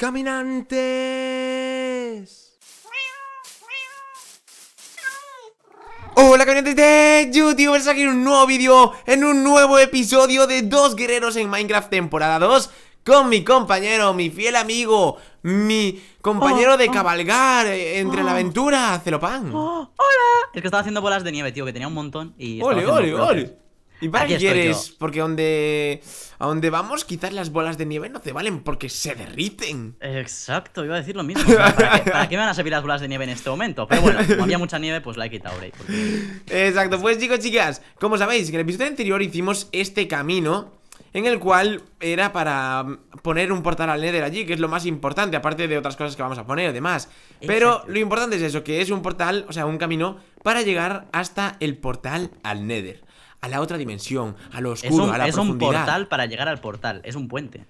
caminantes. Hola caminantes de YouTube, ¡Vamos aquí en un nuevo vídeo, en un nuevo episodio de Dos Guerreros en Minecraft temporada 2 con mi compañero, mi fiel amigo, mi compañero de oh, oh. cabalgar eh, entre la oh. aventura, Celopan. ¡Hola! Es que estaba haciendo bolas de nieve, tío, que tenía un montón y... ¡Ole, ole, ole! ¿Y para quieres? Porque donde, a donde vamos, quizás las bolas de nieve no te valen porque se derriten. Exacto, iba a decir lo mismo. ¿para, qué, me van a servir las bolas de nieve en este momento? Pero bueno, como había mucha nieve, pues la he quitado, Exacto, pues chicos, chicas, como sabéis, en el episodio anterior hicimos este camino en el cual era para poner un portal al Nether allí, que es lo más importante, aparte de otras cosas que vamos a poner, y demás. Pero lo importante es eso, que es un portal, o sea, un camino para llegar hasta el portal al Nether a la otra dimensión, a lo oscuro, a la es Es un portal para llegar al portal, es un puente.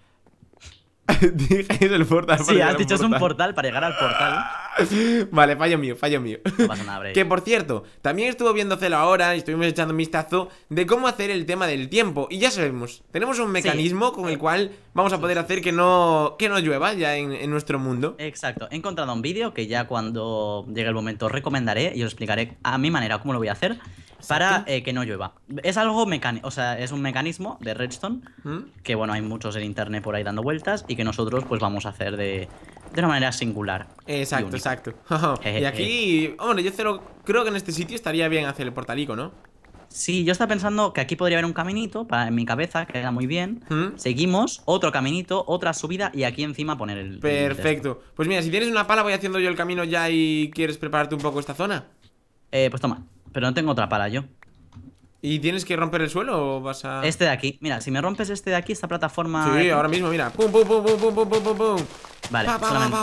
Dije, es el portal para Sí, has dicho es un portal para llegar al portal. vale, fallo mío, fallo mío. Que por cierto, también estuvo viendo Celo ahora y estuvimos echando un vistazo de cómo hacer el tema del tiempo. Y ya sabemos, tenemos un mecanismo con el eh, cual vamos a poder hacer que no, que no llueva ya en, en nuestro mundo. Exacto, he encontrado un vídeo que ya cuando llegue el momento recomendaré y os explicaré a mi manera cómo lo voy a hacer para eh, que no llueva. Es algo mecánico, o sea, es un mecanismo de redstone ¿Mm? que, bueno, hay muchos en internet por ahí dando vueltas y que nosotros, pues, vamos a hacer de, una manera singular. Exacto, exacto. Eh, y eh. aquí, hombre, yo creo que en este sitio estaría bien hacer el portalico, ¿no? Sí, yo estaba pensando que aquí podría haber un caminito para, en mi cabeza, que queda muy bien. ¿Mm? Seguimos, otro caminito, otra subida y aquí encima poner el. Perfecto. pues mira, si tienes una pala, voy haciendo yo el camino ya y quieres prepararte un poco esta zona. pues toma. Pero no tengo otra para yo. ¿Y tienes que romper el suelo o vas a...? Este de aquí. Mira, si me rompes este de aquí, esta plataforma... Sí, ahora mismo, mira. ¡Pum, pum, pum, pum, pum, pum, pum, Vale, solamente...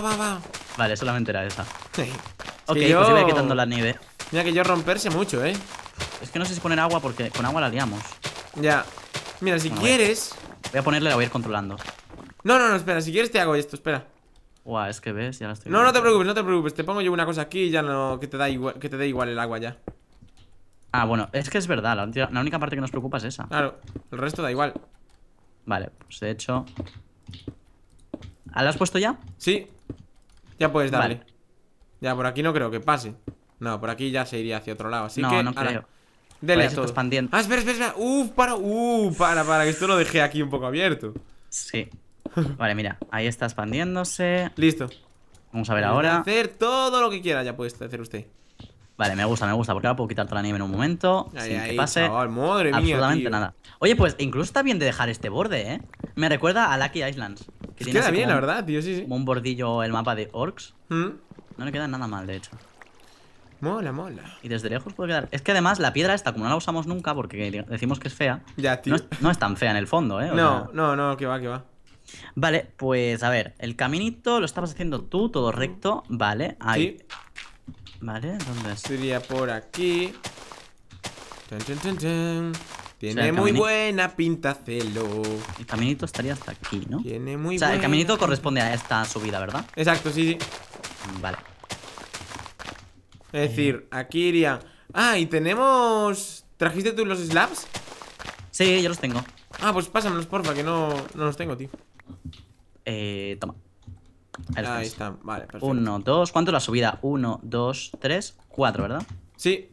vale, solamente era esta Sí. Ok, pues yo... se voy quitando la nieve. Mira que yo romperse mucho, ¿eh? Es que no sé si poner agua porque con agua la liamos. Ya. Mira, si quieres... Voy a ponerle, la voy a ir controlando. No, no, no, espera. Si quieres te hago esto, espera. Guau, es que ves, ya la estoy... No, no te preocupes, no te preocupes. Te pongo yo una cosa aquí y ya no... Que te da que te dé igual el agua ya. Ah, bueno, es que es verdad, la, única, parte que nos preocupa es esa. Claro, el resto da igual. Vale, pues de hecho... ¿ah, ¿La has puesto ya? Sí, ya puedes darle. Ya, por aquí no creo que pase. No, por aquí ya se iría hacia otro lado, así que... No, no creo. Dele a Expandiendo. Ah, espera, espera, espera. Uf, para, uh, para, para, que esto lo dejé aquí un poco abierto. Sí. Vale, mira, ahí está expandiéndose. Listo. Vamos a ver ahora. hacer todo lo que quiera ya puede hacer usted. Vale, me gusta, me gusta, porque ahora puedo quitar todo el anime en un momento, sin que pase madre absolutamente nada. Oye, pues incluso está bien de dejar este borde, ¿eh? Me recuerda a Lucky Islands. Que queda bien, la verdad, tío, sí, sí. Como un bordillo el mapa de orcs. Mm. No le queda nada mal, de hecho. Mola, mola. Y desde lejos puede quedar. Es que además la piedra esta, como no la usamos nunca porque decimos que es fea. Ya, No es, tan fea en el fondo, ¿eh? no, no, no, que va, que va. Vale, pues a ver, el caminito lo estabas haciendo tú, todo recto. Vale, ahí. ¿Sí? ¿Vale? ¿Dónde es? Sería por aquí. Tiene muy buena pinta Celo. El caminito estaría hasta aquí, ¿no? Tiene muy O sea, el caminito corresponde a esta subida, ¿verdad? Exacto, sí, sí. Vale. Es decir, eh. aquí iría... Ah, y tenemos. ¿Trajiste tú los slabs? Sí, yo los tengo. Ah, pues pásamelos, porfa, que no, no los tengo, tío. Eh, toma. Ahí está, vale, perfecto. Uno, dos, ¿cuánto la subida? Uno, dos, tres, cuatro, ¿verdad? Sí.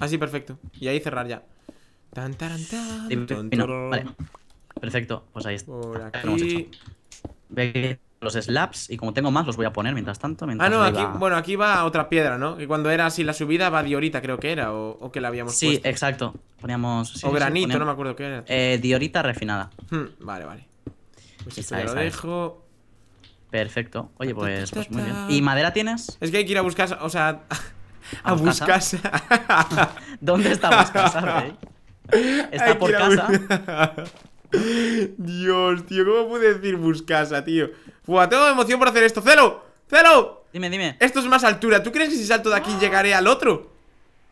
Así, ah, perfecto. Y ahí cerrar ya. Vale. Perfecto, pues ahí está. aquí. Ve los slabs y como tengo más los voy a poner mientras tanto. Mientras ah, no, aquí, va... bueno, aquí va otra piedra, ¿no? Que cuando era así la subida va diorita, creo que era, o, que la habíamos sí, exacto. Poníamos... o granito, no me acuerdo qué era. Eh, diorita refinada. Hmm, vale, vale. Pues esto lo dejo. Perfecto. Oye, pues, pues muy bien. ¿Y madera tienes? Es que hay que ir a buscar, o sea, a, buscar. ¿Dónde está Buscasa, Está por casa. Dios, tío, ¿cómo pude decir Buscasa, tío? Buah, tengo emoción por hacer esto. ¡Celo! ¡Celo! Dime, dime. Esto es más altura. ¿Tú crees que si salto de aquí llegaré al otro?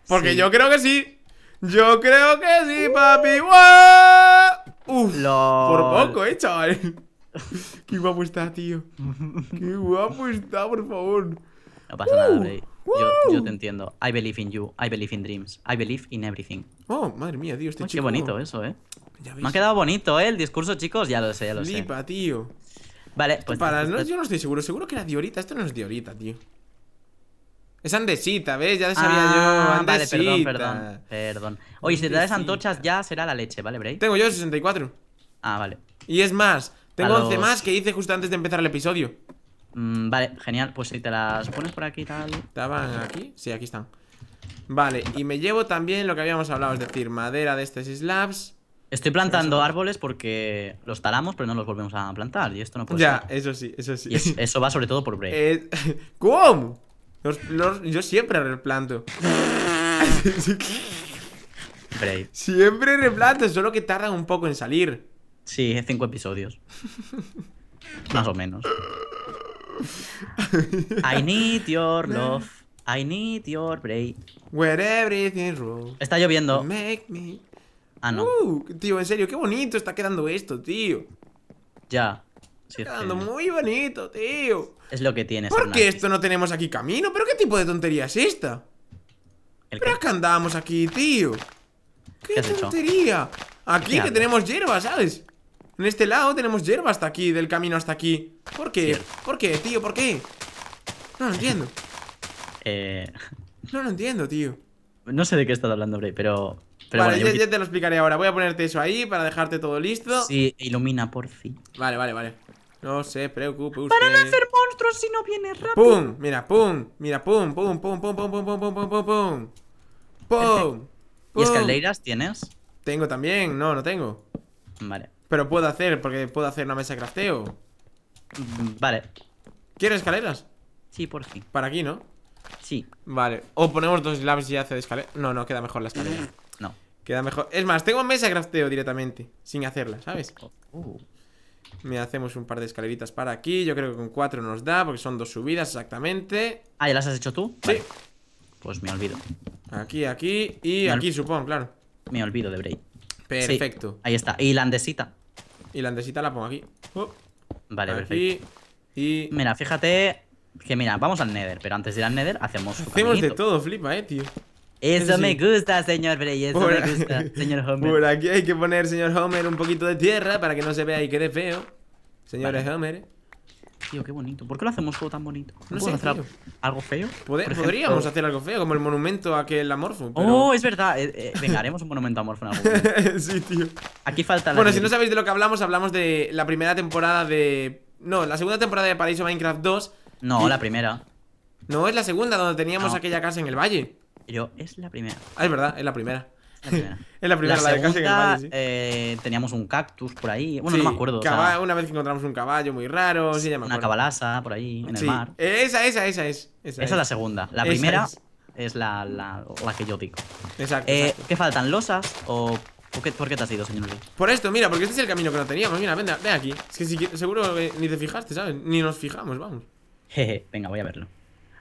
Porque yo creo que sí. Yo creo que sí, papi. ¡Wow! Uh. Uf, por poco, eh, chaval. Qué guapo está, tío. Qué guapo está, por favor. No pasa nada, Bray. Uh, yo, te entiendo. I believe in you. I believe in dreams. I believe in everything. Oh, madre mía, tío, este chico. Qué bonito eso, eh. Me ha quedado bonito, eh, el discurso, chicos. Ya lo sé, ya lo sé. Flipa, tío. Vale, pues. Para, pues, no, pues yo no estoy seguro. Seguro que era Diorita. Esto no es Diorita, tío. Es Andesita, ¿ves? Ya sabía ah, yo. Andesita. Vale, perdón, perdón. Perdón. Oye, si te das antochas ya será la leche, ¿vale, Bray? Tengo yo 64. Ah, vale. Y es más, tengo 11 más que hice justo antes de empezar el episodio. Mm, vale, genial. Pues si te las pones por aquí tal. ¿Estaban aquí? Sí, aquí están. Vale, y me llevo también lo que habíamos hablado, es decir, madera de estos slabs. Estoy plantando árboles porque los talamos, pero no los volvemos a plantar. Y esto no puede ya, ser. Ya, eso sí, eso sí. eso va sobre todo por Bray. Eh, ¿Cómo? yo siempre replanto. Bray. Siempre replanto, solo que tardan un poco en salir. Sí, cinco episodios. Más o menos. I need your love. I need your break. Está lloviendo. Make me... Ah, no. Uh, tío, en serio, qué bonito está quedando esto, tío. Ya. está quedando muy bonito, tío. Es lo que tienes. ¿Por qué esto no tenemos aquí camino? ¿Pero qué tipo de tontería es esta? ¿Pero qué? andamos aquí, tío? ¿Qué, tontería? Aquí que tenemos hierba, ¿sabes? En este lado tenemos hierba hasta aquí, del camino hasta aquí. ¿Por qué? ¿Por qué, tío? ¿Por qué? No lo entiendo. eh... No lo entiendo, tío. No sé de qué estás hablando, Bray, pero... vale, yo... te lo explicaré ahora. Voy a ponerte eso ahí para dejarte todo listo. Sí, ilumina, por fin. Vale, vale, vale. No se preocupe ¡Para no hacer monstruos si no vienes rápido! ¡Pum! Mira, pum. Mira, pum, pum, pum, pum, pum, pum, pum, pum, pum, pum, pum. ¡Pum! ¿Y escaleras tienes? Tengo también. No, no tengo. Vale. Pero puedo hacer, porque puedo hacer una mesa de crafteo. Vale. ¿Quieres escaleras? Sí, por fin. Para aquí, ¿no? Sí. Vale. O ponemos dos slabs y hace de escalera. No, no, queda mejor la escalera. No. Queda mejor. Es más, tengo mesa de crafteo directamente. Sin hacerla, ¿sabes? Oh. Me hacemos un par de escaleritas para aquí. Yo creo que con cuatro nos da, porque son dos subidas exactamente. Ah, ¿ya las has hecho tú? Sí. Pues me olvido. Aquí, aquí y aquí, supongo, claro. Me olvido de Bray. Perfecto. ahí está. Y landesita. Y la andesita la pongo aquí. vale, perfecto. Y... Mira, fíjate que mira, vamos al Nether, pero antes de ir al Nether hacemos Hacemos de todo, flipa, eh, tío. Eso me gusta, señor Bray, eso me gusta, señor Homer. Por aquí hay que poner, señor Homer, un poquito de tierra para que no se vea y quede feo. Señores Homer. Tío, qué bonito. ¿Por qué lo hacemos todo tan bonito? ¿No, podemos hacer algo feo? podríamos hacer algo feo, como el monumento a aquel amorfo. Oh, es verdad. Eh, eh, venga, haremos un monumento amorfo en algún Sí, tío. Aquí falta la Bueno, si no sabéis de lo que hablamos, hablamos de la primera temporada de. No, la segunda temporada de Paraíso Minecraft 2. No, la primera. No, es la segunda, donde teníamos aquella casa en el valle. Yo es la primera. Ah, es verdad, es la primera. es la primera, la, de casi eh, teníamos un cactus por ahí. Bueno, no me acuerdo. una vez que encontramos un caballo muy raro, sí, Una cabalasa por ahí, en el mar. Eh, esa, esa, esa es. Esa, es. la segunda. La primera es, la, la, que yo digo. Exacto. Eh, qué, ¿Por te has ido, señor Bray? Por esto, mira, porque este es el camino que no teníamos. Mira, venga, ven aquí. Es que seguro eh, ni te fijaste, ¿sabes? Ni nos fijamos, vamos. Jeje, venga, voy a verlo.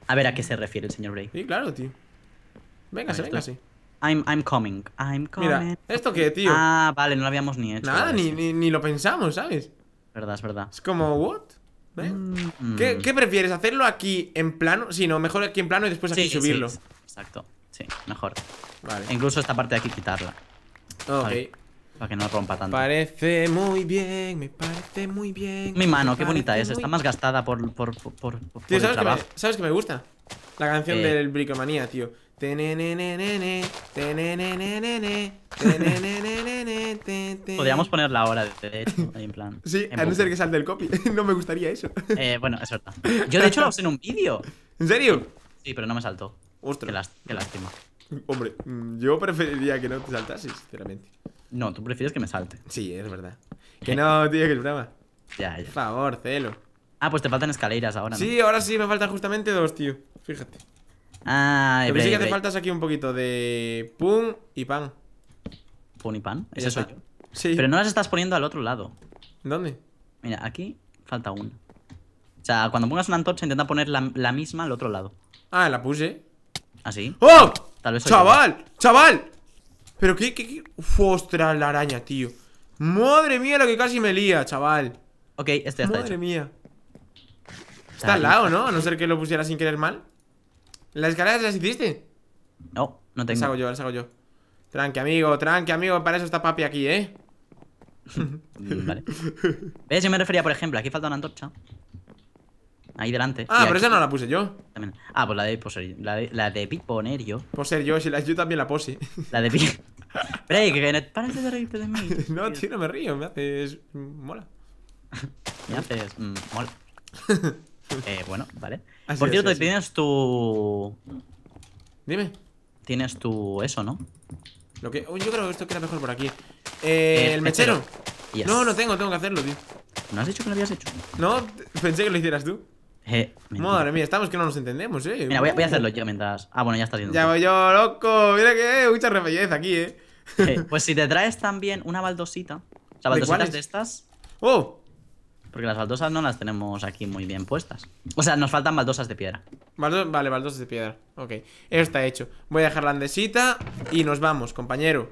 A ver a qué se refiere el señor Bray. Sí, claro, tío. Véngase, véngase. I'm, I'm coming. I'm coming. ¿esto qué, tío? Ah, vale, no lo habíamos ni hecho. Nada, ni, ni, lo pensamos, ¿sabes? Verdad, es verdad. Es como, ¿what? ¿Eh? Mm. ¿Qué, prefieres? ¿Hacerlo aquí en plano? Sí, no, mejor aquí en plano y después aquí subirlo. Sí, exacto. Sí, mejor. Vale. E incluso esta parte de aquí quitarla. Ok. Para que no rompa tanto. Parece muy bien, me parece muy bien. Mi mano, qué bonita es. Está más gastada por, por, por, ¿sabes, qué que me, me, gusta? La canción del Bricomanía, tío. Podríamos ponerla ahora, de hecho, ahí en plan. Sí, en a no ser que salte el copy. No me gustaría eso. Eh, bueno, es verdad. Yo, de hecho, lo usé en un vídeo. ¿En serio? Sí, pero no me saltó. Ostras. Qué, lástima. Hombre, mm, yo preferiría que no te saltases, sinceramente. No, tú prefieres que me salte. Sí, es verdad. Que no, tío, que el programa. Ya, ya. Por favor, celo. Ah, pues te faltan escaleras ahora. Sí, ahora sí me faltan justamente dos, tío. Fíjate. Ah, Lo que sí que hace falta aquí un poquito de pum y pan. Pum y pan, ¿Es eso? Sí. Pero no las estás poniendo al otro lado. ¿Dónde? Mira, aquí falta una. O sea, cuando pongas una antorcha, intenta poner la, misma al otro lado. Ah, la puse. ¿Así? ¿Ah, sí? ¡Oh! ¡Chaval! ¡Chaval! Pero qué, qué, qué... ostras, la araña, tío. Madre mía, lo que casi me lía, chaval. Ok, este ya está Madre mía. está al lado, ¿no? A no ser que lo pusiera sin querer mal. ¿Las escaleras las hiciste? No, no tengo. Las hago yo, las hago yo. Tranque, amigo, tranque, amigo. Para eso está papi aquí, ¿eh? vale. ¿Ves? Yo me refería, por ejemplo, aquí falta una antorcha. Ahí delante. Ah, pero esa no la puse yo. También. Ah, pues la de poser, la de, poner yo. ser yo, si la, yo también la pose. La de pi. Espera, que no, párate de reírte de mí. no, tío, no me río, me haces. mola. me haces. Mm, mola. Eh, bueno, vale. Por cierto, tienes tu. Dime. Tienes tu. Eso, ¿no? Lo que... yo creo que esto queda mejor por aquí. Eh, eh el, mechero. No, no tengo, tengo que hacerlo, tío. ¿No has dicho que lo habías hecho? No, pensé que lo hicieras tú. Eh, Madre mía, estamos que no nos entendemos, eh. Mira, voy a, uh. hacerlo yo mientras. Ah, bueno, ya está haciendo. Ya voy yo, loco. Mira que eh, mucha mucha rebellez aquí, eh. eh. Pues si te traes también una baldosita. O sea, baldositas de estas. ¡Oh! Porque las baldosas no las tenemos aquí muy bien puestas. O sea, nos faltan baldosas de piedra. vale, baldosas de piedra. Ok, eso está hecho. Voy a dejar la andesita y nos vamos, compañero.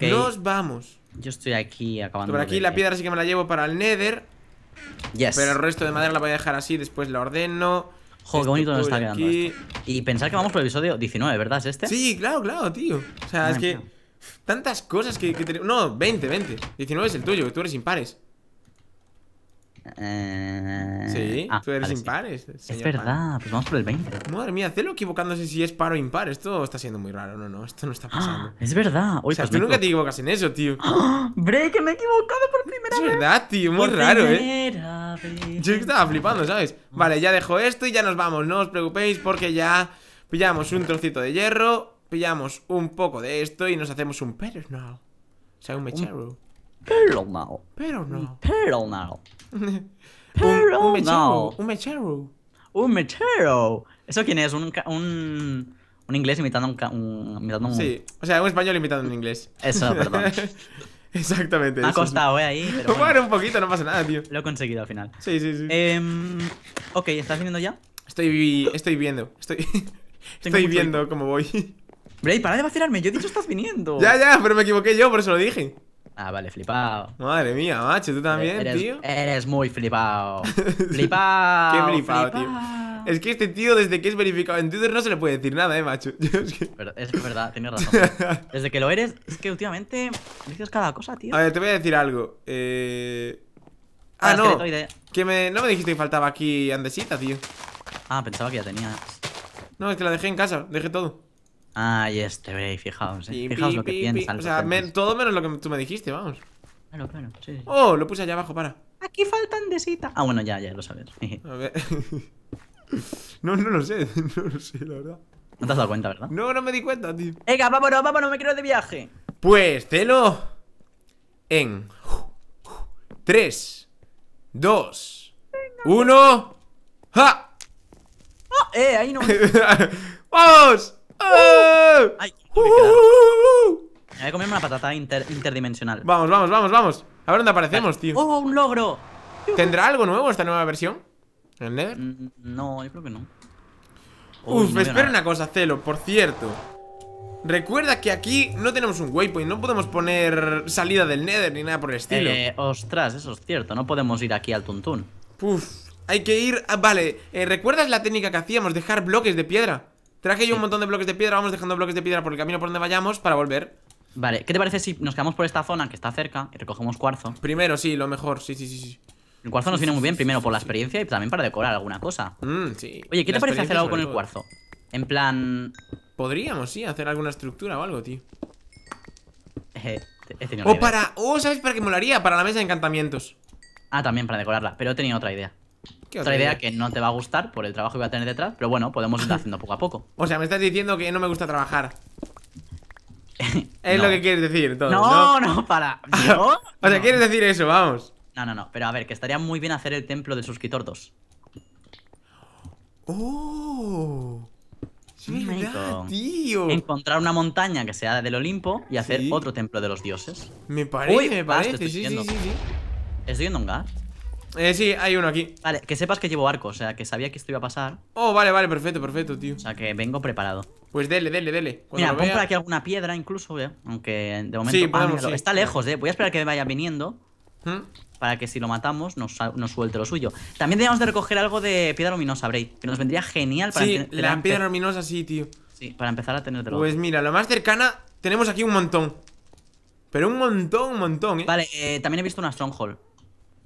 Nos vamos. Yo estoy aquí acabando. Por aquí la piedra sí que me la llevo para el nether. Yes. Pero el resto de madera la voy a dejar así, después la ordeno. Joder, qué bonito nos está quedando Y pensar que vamos por el episodio 19, ¿verdad? este? Sí, claro, claro, tío. O sea, es que... Tantas cosas que, que No, 20, 20. 19 es el tuyo, tú eres impares. Eh, sí, ah, tú eres impar. Es, verdad, pues vamos por el 20. Madre mía, Celo equivocándose si es par o impar. Esto está siendo muy raro, no, no, esto no está pasando. es verdad. o sea, pues tú nunca te equivocas en eso, tío. ¡Oh! Break, me he equivocado por primera vez. Es verdad, tío, muy raro, eh. Yo estaba flipando, ¿sabes? Vale, ya dejo esto y ya nos vamos. No os preocupéis porque ya pillamos un trocito de hierro, pillamos un poco de esto y nos hacemos un personal, O sea, un mechero. Pero no no Pero no un, mechero. Un mechero. Un mechero. ¿Eso quién es? Un, un, un inglés imitando un, un, imitando Sí, o sea, un español imitando un inglés. Eso, perdón. Exactamente. Me ha costado, eh, ahí. Pero bueno, un poquito, no pasa nada, tío. Lo he conseguido al final. Sí, sí, sí. Eh, ok, ¿estás viniendo ya? Estoy, estoy viendo. Estoy, estoy viendo cómo voy. Bray, para de vacilarme. Yo he dicho estás viniendo. Ya, ya, pero me equivoqué yo, por eso lo dije. Ah, vale, flipado. Madre mía, macho, tú también, tío. Eres muy flipado. flipado. Qué flipado, tío. Es que este tío, desde que es verificado en Twitter, no se le puede decir nada, eh, macho. es, que... Pero es verdad, tiene razón. desde que lo eres, es que últimamente dices cada cosa, tío. A ver, te voy a decir algo. Eh. Ah, ah no. Que me, no me dijiste que faltaba aquí andesita, tío. Ah, pensaba que ya tenía. No, es que la dejé en casa, dejé todo. Ah, y este, veis, fijaos, eh. Fijaos lo que piensa. O sea, todo menos lo que tú me dijiste, vamos. Claro, claro, sí, Oh, lo puse allá abajo, para. Aquí faltan de cita. Ah, bueno, ya, ya lo sabes. A ver. no, no lo sé, no lo sé, la verdad. No te has dado cuenta, ¿verdad? No, no me di cuenta, tío. Venga, vámonos, vámonos, me quiero de viaje. Pues, celo. En Tres Dos Uno ¡Ja! Oh, ¡Eh! Ahí no. ¡Vamos! ¡Eh! ¡Ay! Me voy a comer una patata interdimensional. Vamos, vamos, vamos, vamos. A ver dónde aparecemos, tío. ¡Oh, un logro! ¿Tendrá algo nuevo esta nueva versión? ¿El Nether? Mm, no, yo creo que no. Uf, espera una cosa, Celo, por cierto. Recuerda que aquí no tenemos un waypoint, no podemos poner salida del Nether ni nada por el estilo. Eh, ostras, eso es cierto, no podemos ir aquí al tuntún. Uf, hay que ir... Ah, vale, eh, ¿recuerdas la técnica que hacíamos? Dejar bloques de piedra. Traje que yo un montón de bloques de piedra, vamos dejando bloques de piedra por el camino por donde vayamos para volver. Vale, ¿qué te parece si nos quedamos por esta zona que está cerca y recogemos cuarzo? Primero, sí, lo mejor, sí, sí, sí, sí. El cuarzo nos viene muy bien, primero por la experiencia y también para decorar alguna cosa. Mm, sí. Oye, ¿qué te parece hacer algo con el cuarzo? En plan... Podríamos, sí, hacer alguna estructura o algo, tío. o para... O, oh, ¿sabes para qué molaría? Para la mesa de encantamientos. Ah, también para decorarla, pero he tenido otra idea. Otra idea que no te va a gustar por el trabajo que va a tener detrás, pero bueno, podemos ir haciendo poco a poco. O sea, me estás diciendo que no me gusta trabajar. es lo que quieres decir, entonces, No, no, para. o sea, quieres decir eso, vamos. No, no, no, pero a ver, que estaría muy bien hacer el templo De sus 2. ¡Oh! Mira, mm, tío. Encontrar una montaña que sea del Olimpo y hacer otro templo de los dioses. Me parece, me parece. Sí, sí, sí, Estoy yendo un gas. Eh, sí, hay uno aquí. Vale, que sepas que llevo arco, o sea, que sabía que esto iba a pasar. Oh, vale, vale, perfecto, perfecto, tío. O sea, que vengo preparado. Pues dele, dele, dele. Mira, pon por aquí alguna piedra incluso, ¿eh? aunque de momento... Sí, Está lejos, ¿eh? Voy a esperar que vaya viniendo. ¿Mm? Para que si lo matamos nos, suelte lo suyo. También debemos de recoger algo de piedra luminosa, Bray. Que nos vendría genial para... Sí, la piedra luminosa sí, tío. Sí, para empezar a tener Pues mira, lo más cercana tenemos aquí un montón. Pero un montón, un montón, ¿eh? Vale, eh, también he visto una Stronghold.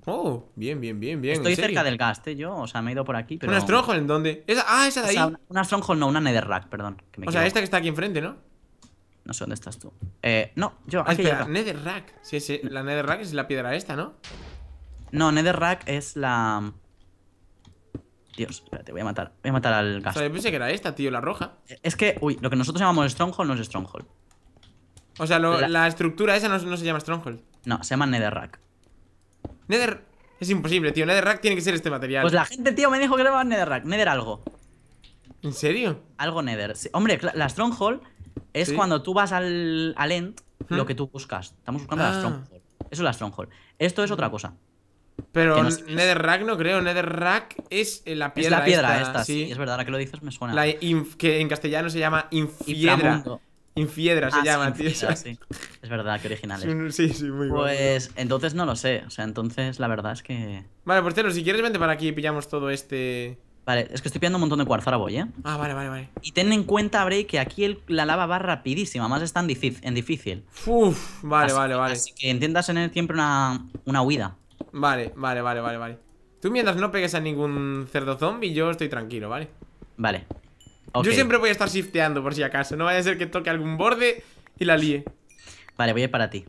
Oh, bien, bien, bien, bien. Estoy cerca del gaste eh, yo, o sea, me he ido por aquí, ¿Una Stronghold en dónde? Ah, esa de ahí. una, Stronghold, no, una Netherrack, perdón. o sea, esta que está aquí enfrente, ¿no? No sé dónde estás tú. Eh, no, yo. Ah, espera, Netherrack. Sí, sí, la Netherrack es la piedra esta, ¿no? No, Netherrack es la. Mm, Dios, espérate, voy a matar. Voy a matar al gas. O sea, yo pensé que era esta, tío, la roja. Es que, uy, lo que nosotros llamamos Stronghold no es Stronghold. O sea, la... estructura esa no se llama Stronghold. No, se llama Netherrack. Nether... Es imposible, tío. Netherrack tiene que ser este material. Pues la gente, tío, me dijo que le va a Netherrack. Nether algo. ¿En serio? Algo Nether. Hombre, la Stronghold es cuando tú vas al, End lo que tú buscas. Estamos buscando la ah. Stronghold. Eso es la Stronghold. Esto es otra cosa. Pero Netherrack no creo. Netherrack es la piedra. Es la piedra esta, sí. Es verdad, ahora que lo dices me suena. que en castellano se llama infiedra. Infiedra se ah, llama, tío. Es verdad, que original Sí, sí, muy bueno. Pues entonces no lo sé. O sea, entonces la verdad es que. Vale, por cierto, si quieres, vente para aquí y pillamos todo este. Vale, es que estoy pillando un montón de cuarzo, ahora voy, ¿eh? Ah, vale, vale, vale. Y ten en cuenta, Bray, que aquí la lava va rapidísima, Además está en, difícil. Uf, vale, vale, vale. Así que intentas tener siempre una, una huida. Vale, vale, vale, vale, vale. Tú mientras no pegues a ningún cerdo zombie, yo estoy tranquilo, ¿vale? Vale. Yo siempre voy a estar shifteando por si acaso. No vaya a ser que toque algún borde y la líe. Vale, voy a ir para ti.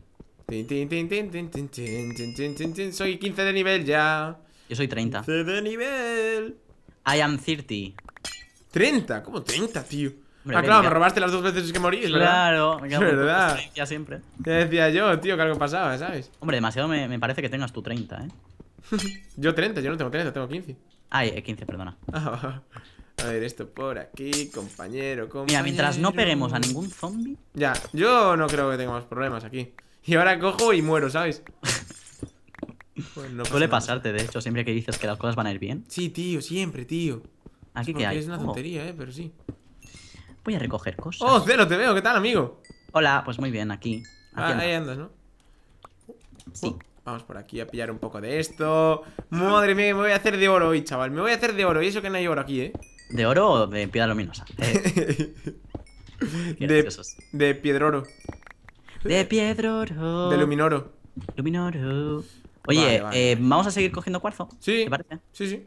Soy 15 de nivel ya. Yo soy 30. 15 de nivel. I am 30. ¿30? ¿Cómo 30, tío? ah, claro, me robaste las dos veces que morís, ¿verdad? Claro, me quedo verdad. Ya siempre. Te decía yo, tío, que algo pasaba, ¿sabes? Hombre, demasiado me, me parece que tengas tú 30, ¿eh? yo 30, yo no tengo 30, tengo 15. Ay, 15, eh, perdona. Ah, A ver, esto por aquí, compañero, Mira, mientras no peguemos a ningún zombie. Ya, yo no creo que tengamos problemas aquí. Y ahora cojo y muero, ¿sabes? Pues Suele pasarte, de hecho, siempre que dices que las cosas van a ir bien. Sí, tío, siempre, tío. Aquí que hay. Es una tontería, eh, pero sí. Voy a recoger cosas. Oh, Cero, te veo, ¿qué tal, amigo? Hola, pues muy bien, aquí. aquí ah, ahí andas, ¿no? Sí. vamos por aquí a pillar un poco de esto. Madre mía, me voy a hacer de oro hoy, chaval. Me voy a hacer de oro. Y eso que no hay oro aquí, eh. ¿De oro o de piedra luminosa? Eh, de, piedro oro De oro De luminoro. Luminoro. Oye, eh, ¿vamos a seguir cogiendo cuarzo? Sí. ¿Te parece? Sí, sí.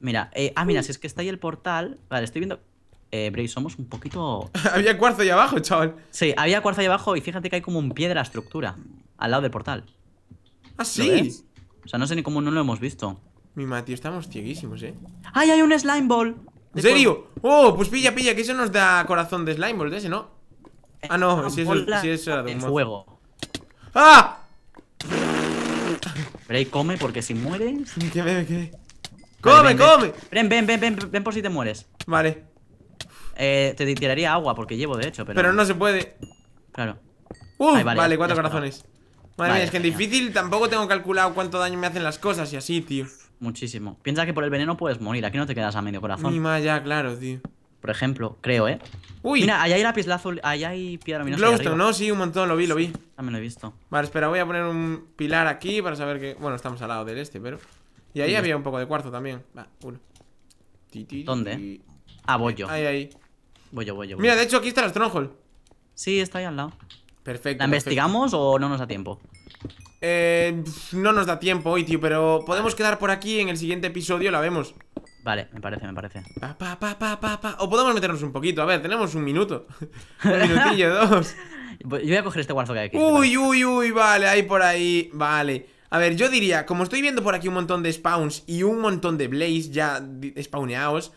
Mira, eh, ah, mira, uh. si es que está ahí el portal. Vale, estoy viendo. Eh, Bray, somos un poquito. había cuarzo ahí abajo, chaval. Sí, había cuarzo ahí abajo y fíjate que hay como un piedra estructura al lado del portal. Ah, sí. O sea, no sé ni cómo no lo hemos visto. Mi Mati, estamos cieguísimos, eh. ¡Ay, hay un slime ball! ¿En serio? Oh, pues pilla, pilla, que eso nos da corazón de slime, ¿verdad? ese, ¿no? Ah, no, si eso, si es era de un fuego. ¡Ah! Bray, come porque si mueres. qué, qué? qué ¡Come, come! Ven. ven, ven, ven, ven, por si te mueres. Vale. Eh, te tiraría agua porque llevo, de hecho, pero. Pero no se puede. Claro. Uh, vale, cuatro corazones. Madre vale, mía, es que en difícil tampoco tengo calculado cuánto daño me hacen las cosas y así, tío. Muchísimo. Piensa que por el veneno puedes morir, aquí no te quedas a medio corazón. más ya, claro, tío. Por ejemplo, creo, ¿eh? Uy. Mira, allá hay lápiz azul, allá hay piedra minosa Glowstone, ¿no? Sí, un montón, lo vi, lo vi. También lo he visto. Vale, espera, voy a poner un pilar aquí para saber que. Bueno, estamos al lado del este, pero. Y ahí había un poco de cuarzo también. Va, uno. ¿Dónde? Ah, voy Ahí, ahí. Voy yo, Mira, de hecho, aquí está el Stronghold. Sí, está ahí al lado. Perfecto. ¿La investigamos o no nos da tiempo? Eh, no nos da tiempo hoy, tío, pero podemos quedar por aquí en el siguiente episodio, la vemos. Vale, me parece, me parece. Pa, O podemos meternos un poquito, a ver, tenemos un minuto. un minutillo, dos. Pues yo voy a coger este guarzo que hay aquí. Uy, uy, uy, vale, ahí por ahí. Vale. A ver, yo diría, como estoy viendo por aquí un montón de spawns y un montón de blaze ya spawneados,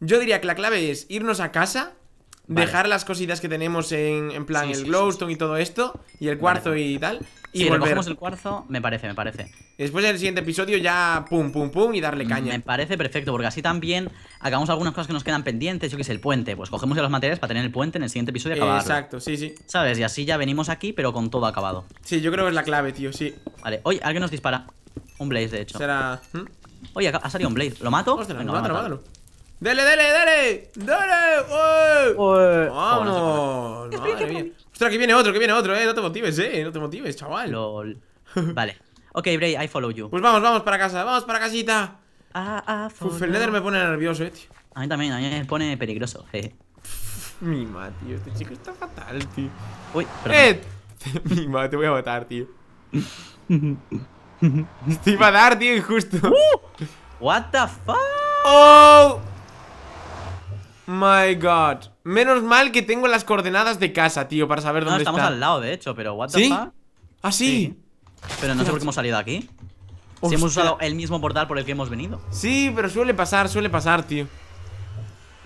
yo diría que la clave es irnos a casa Dejar las cositas que tenemos en, en plan el glowstone y todo esto Y el cuarzo y tal y Si recogemos el cuarzo, me parece, me parece Después del siguiente episodio ya pum pum pum y darle mm, caña Me parece perfecto, porque así también Acabamos algunas cosas que nos quedan pendientes Yo que sé, el puente, pues cogemos los materiales para tener el puente en el siguiente episodio y Exacto, sí, sí ¿Sabes? Y así ya venimos aquí, pero con todo acabado Sí, yo creo que es la clave, tío, sí Vale, oye, alguien nos dispara Un blaze, de hecho Será... ¿hmm? Oye, ha salido un blaze, ¿lo mato? No, no, lo ¡Dale, dale, dale! dale dale ¡Uy! ¡Vamos! madre ¡Ostras, aquí viene otro, que viene otro, eh! No te motives, eh. No te motives, chaval. LOL. vale. Ok, Bray, I follow you. Pues vamos, vamos para casa, vamos para casita. Ah, ah, Uf, el me pone nervioso, eh, tío. A mí también, a mí me pone peligroso, Mi madre, tío, este chico está fatal, tío. Uy, perdón. Eh, mi madre, te voy a matar, tío. te iba a dar, tío, injusto. what the fuck? ¡Oh! My God. Menos mal que tengo las coordenadas de casa, tío, para saber ah, dónde estamos No, estamos al lado, de hecho, pero what the ¿Ah, sí? Pero no sé por qué hemos salido aquí. Si hemos usado el mismo portal por el que hemos venido. Sí, pero suele pasar, suele pasar, tío.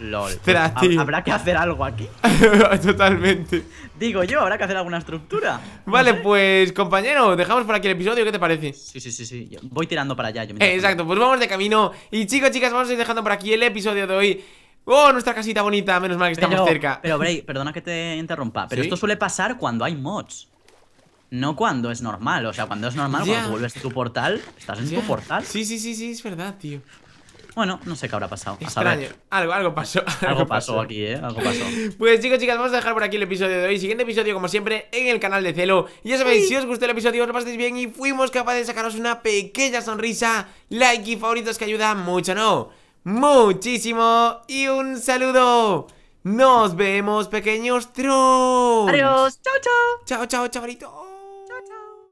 LOL. Pues, tío. Habrá que hacer algo aquí. Totalmente. Digo yo, habrá que hacer alguna estructura. Vale, pues, compañero, dejamos por aquí el episodio. ¿Qué te parece? Sí, sí, sí, sí. voy tirando para allá. Yo eh, exacto, pues vamos de camino. Y chicos, chicas, vamos a ir dejando por aquí el episodio de hoy. ¡Oh, nuestra casita bonita! Menos mal que estamos cerca. Pero, Bray, perdona que te interrumpa, pero esto suele pasar cuando hay mods. No cuando es normal, o sea, cuando es normal, cuando vuelves a tu portal, estás en tu portal. Sí, sí, sí, sí, es verdad, tío. Bueno, no sé qué habrá pasado. Extraño. Algo, algo pasó. Algo, pasó, aquí, ¿eh? Algo pasó. Pues chicos, chicas, vamos a dejar por aquí el episodio de hoy. Siguiente episodio, como siempre, en el canal de Celo. Y ya sabéis, si os gustó el episodio, os lo paséis bien y fuimos capaces de sacaros una pequeña sonrisa. Like y favoritos que ayuda mucho, ¿no? muchísimo y un saludo. Nos vemos, pequeños trolls. Adiós. Chao, chao. Chao, chao, chavalito.